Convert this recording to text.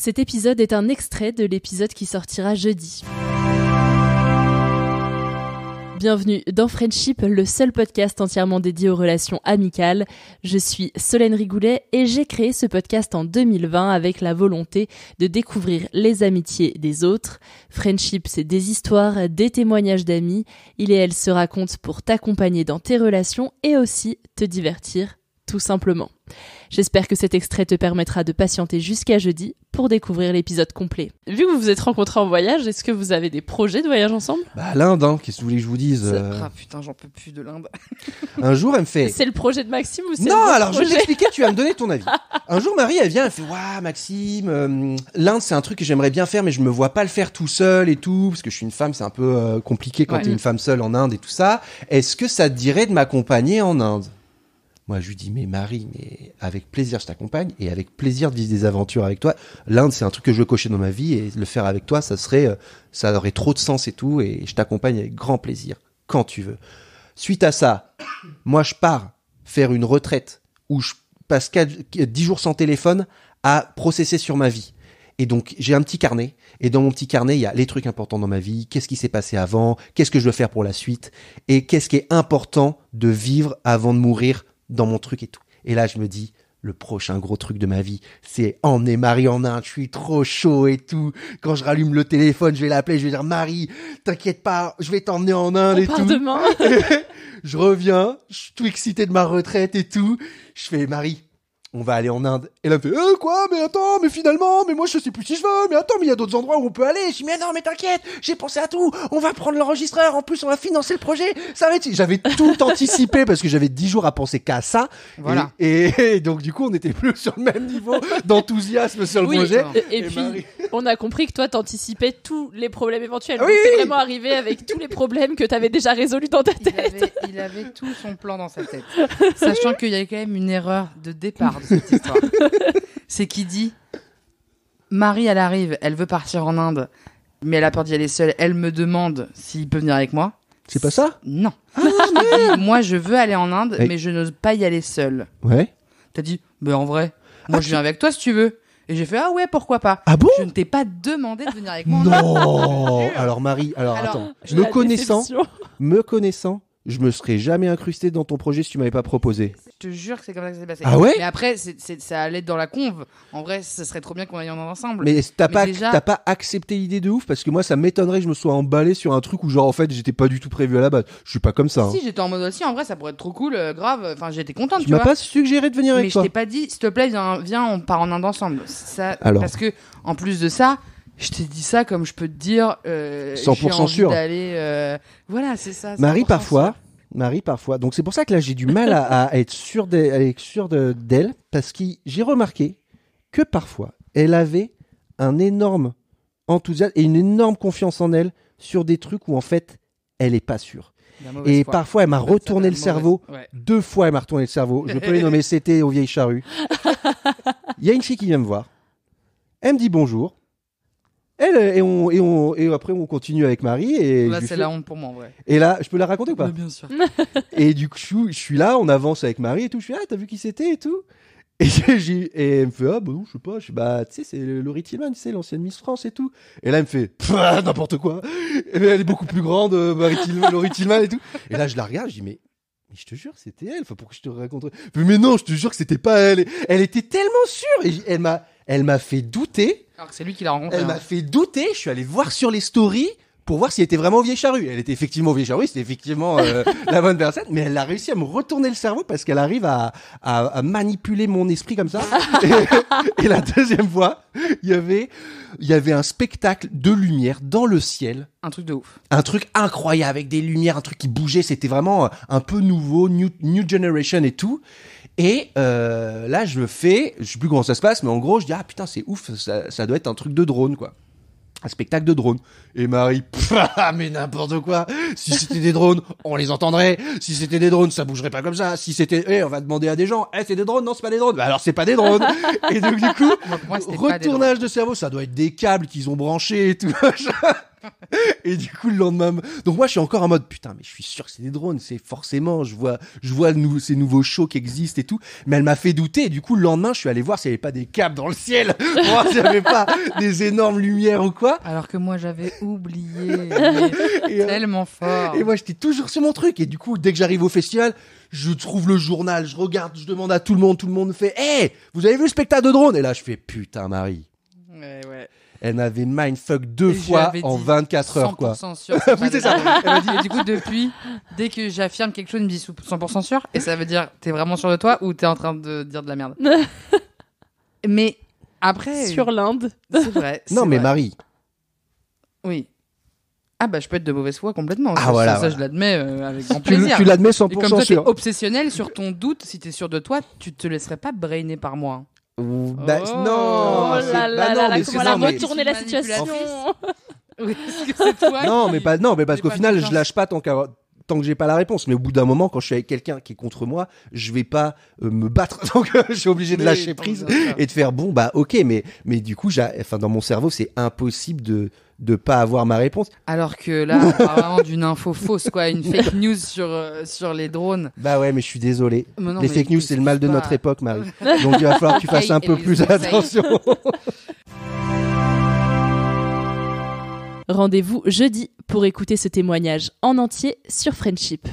Cet épisode est un extrait de l'épisode qui sortira jeudi. Bienvenue dans Friendship, le seul podcast entièrement dédié aux relations amicales. Je suis Solène Rigoulet et j'ai créé ce podcast en 2020 avec la volonté de découvrir les amitiés des autres. Friendship, c'est des histoires, des témoignages d'amis. Il et elle se racontent pour t'accompagner dans tes relations et aussi te divertir tout simplement. J'espère que cet extrait te permettra de patienter jusqu'à jeudi pour découvrir l'épisode complet. Vu que vous vous êtes rencontrés en voyage, est-ce que vous avez des projets de voyage ensemble Bah l'Inde, hein. qu'est-ce que vous voulez que je vous dise euh Ah putain, j'en peux plus de l'Inde. un jour, elle me fait. C'est le projet de Maxime ou c'est Non, alors je vais t'expliquer, tu vas me donner ton avis. un jour, Marie, elle vient, elle fait Waouh, Maxime, euh, l'Inde, c'est un truc que j'aimerais bien faire, mais je me vois pas le faire tout seul et tout, parce que je suis une femme, c'est un peu euh, compliqué quand tu es une femme seule en Inde et tout ça. Est-ce que ça te dirait de m'accompagner en Inde moi, je lui dis, mais Marie, mais avec plaisir, je t'accompagne et avec plaisir je vis des aventures avec toi. L'Inde, c'est un truc que je veux cocher dans ma vie et le faire avec toi, ça serait, euh, ça aurait trop de sens et tout. Et je t'accompagne avec grand plaisir quand tu veux. Suite à ça, moi, je pars faire une retraite où je passe 10 jours sans téléphone à processer sur ma vie. Et donc, j'ai un petit carnet. Et dans mon petit carnet, il y a les trucs importants dans ma vie. Qu'est-ce qui s'est passé avant? Qu'est-ce que je veux faire pour la suite? Et qu'est-ce qui est important de vivre avant de mourir dans mon truc et tout. Et là, je me dis, le prochain gros truc de ma vie, c'est emmener Marie en Inde. Je suis trop chaud et tout. Quand je rallume le téléphone, je vais l'appeler, je vais dire Marie, t'inquiète pas, je vais t'emmener en Inde et tout. demain. je reviens, je suis tout excité de ma retraite et tout. Je fais Marie, on va aller en Inde. Et là, me fait, euh, quoi, mais attends, mais finalement, mais moi, je sais plus si je veux, mais attends, mais il y a d'autres endroits où on peut aller. Je dis, mais non, mais t'inquiète, j'ai pensé à tout. On va prendre l'enregistreur. En plus, on va financer le projet. Ça va être, j'avais tout anticipé parce que j'avais 10 jours à penser qu'à ça. Voilà. Et, donc, du coup, on n'était plus sur le même niveau d'enthousiasme sur le projet. Et, puis, on a compris que toi, t'anticipais tous les problèmes éventuels. Ah tu oui, vraiment arrivé avec tous les problèmes que t'avais déjà résolus dans ta tête. Il avait, tout son plan dans sa tête. Sachant qu'il y avait quand même une erreur de départ c'est qui dit Marie, elle arrive, elle veut partir en Inde, mais elle a peur d'y aller seule. Elle me demande s'il peut venir avec moi. C'est pas ça Non. Ah, moi, je veux aller en Inde, mais je n'ose pas y aller seule. Ouais. T'as dit, mais ben, en vrai, moi ah, je viens avec toi si tu veux. Et j'ai fait ah ouais pourquoi pas. Ah bon Je ne t'ai pas demandé de venir avec moi. Non. alors Marie, alors, attends, me connaissant, me connaissant, je me serais jamais incrusté dans ton projet si tu m'avais pas proposé te jure que c'est comme ça que ça s'est passé. Ah ouais Mais après, c'est, ça allait dans la conve. En vrai, ça serait trop bien qu'on aille en ensemble. Mais t'as pas, pas accepté l'idée de ouf parce que moi ça m'étonnerait que je me sois emballé sur un truc où genre en fait j'étais pas du tout prévu à la base. Je suis pas comme ça. Hein. Si j'étais en mode aussi, en vrai, ça pourrait être trop cool, euh, grave. Enfin, j'étais contente, tu, m'as pas suggéré de venir avec Mais je t'ai pas dit, s'il te plaît, viens, on part en Inde ensemble. Ça, Alors. Parce que, en plus de ça, je t'ai dit ça comme je peux te dire. Euh, 100% sûr. Euh, voilà, c'est ça. Marie parfois, Marie parfois. Donc c'est pour ça que là j'ai du mal à, être sûr d'elle parce que j'ai remarqué que parfois elle avait un énorme enthousiasme et une énorme confiance en elle sur des trucs où en fait elle est pas sûre. Et parfois, elle m'a retourné le cerveau. Deux fois, elle m'a retourné le cerveau. Je peux les nommer, c'était aux vieilles charrues. Il y a une fille qui vient me voir. Elle me dit bonjour. Elle, euh, et, on, et, on, et après, on continue avec Marie. Et là, c'est la honte pour moi, en Et là, je peux la raconter ou pas Bien sûr. et du coup, je suis là, on avance avec Marie et tout. Je suis là, ah, t'as vu qui c'était et tout. Et, et, elle me fait, ah, bah non, je sais pas, je suis bah, tu sais, c'est Laurie Tillman, tu sais, l'ancienne Miss France et tout. Et là, elle me fait, n'importe quoi. elle est beaucoup plus grande, euh, Marie Laurie et tout. Et là, je la regarde, je dis, mais, mais je te jure, c'était elle. pour pourquoi je te raconterais? Mais, non, je te jure que c'était pas elle. Elle était tellement sûre. Et elle m'a, elle m'a fait alors que c'est lui qui l'a rencontré. Elle hein. m'a fait douter. Je suis allé voir sur les stories pour voir si était vraiment vieille charrue. Elle était effectivement vieille charrue, c'était effectivement euh, la bonne personne, mais elle a réussi à me retourner le cerveau parce qu'elle arrive à, manipuler mon esprit comme ça. et, la deuxième fois, il y avait, un spectacle de lumière dans le ciel. Un truc de ouf. Un truc incroyable avec des lumières, un truc qui bougeait. C'était vraiment euh, un peu nouveau, new, generation et tout. Et euh, là, je me fais, je sais plus comment ça se passe, mais en gros, je dis ah putain, c'est ouf, ça doit être un truc de drone quoi un spectacle de drones. Et Marie, mais n'importe quoi. Si c'était des drones, on les entendrait. Si c'était des drones, ça bougerait pas comme ça. Si c'était, eh, on va demander à des gens, eh, c'est des drones Non, c'est pas des drones. Bah alors, c'est pas des drones. et donc, du coup, retournage de cerveau, ça doit être des câbles qu'ils ont branchés et tout. Et du coup, le lendemain, donc moi, je suis encore en mode putain, mais je suis sûr que c'est des drones, c'est forcément, je vois, je vois ces nouveaux shows qui existent et tout. Mais elle m'a fait douter. Et du coup, le lendemain, je suis allé voir s'il n'y avait pas des câbles dans le ciel, voir s'il n'y avait pas des énormes lumières ou quoi. Alors que moi, j'avais oublié. Euh, tellement fort. Et moi, j'étais toujours sur mon truc. Et du coup, dès que j'arrive au festival, je trouve le journal, je regarde, je demande à tout le monde, tout le monde fait, hé, vous avez vu le spectacle de drones Et là, je fais putain, Marie elle m'avait mindfuck deux fois en 24 heures, quoi. Sûr, oui, ça. Elle m'a dit... du coup, depuis, dès que j'affirme quelque chose, elle me dit 100% sûr. Et ça veut dire, t'es vraiment sûr de toi ou t'es en train de dire de la merde? mais après. Sur l'Inde. C'est vrai. Non, mais Marie. Oui. Ah bah je peux être de mauvaise foi complètement. Ah voilà, ça, je l'admets euh, avec plaisir. Tu, l'admets 100% Et comme toi, sûr. obsessionnel sur ton doute, si t'es sûr de toi, tu te laisserais pas brainer par moi. Bah, oh oh non, là non, mais comment elle a retourné la situation toi non, mais pas, non, mais parce qu'au final, je lâche pas tant, que tant que j'ai pas la réponse. Mais au bout d'un moment, quand je suis avec quelqu'un qui est contre moi, je vais pas euh, me battre. que euh, je suis obligé de lâcher prise et de faire bon, bah, ok, mais, mais du coup, enfin, dans mon cerveau, c'est impossible de, de pas avoir ma réponse. Alors que là, vraiment d'une info fausse, quoi, une fake news sur, euh, sur les drones. Bah ouais, mais je suis désolé. les fake news, c'est le mal de notre époque, Marie. Donc il va falloir que tu fasses un peu plus attention. Rendez-vous jeudi pour écouter ce témoignage en entier sur Friendship.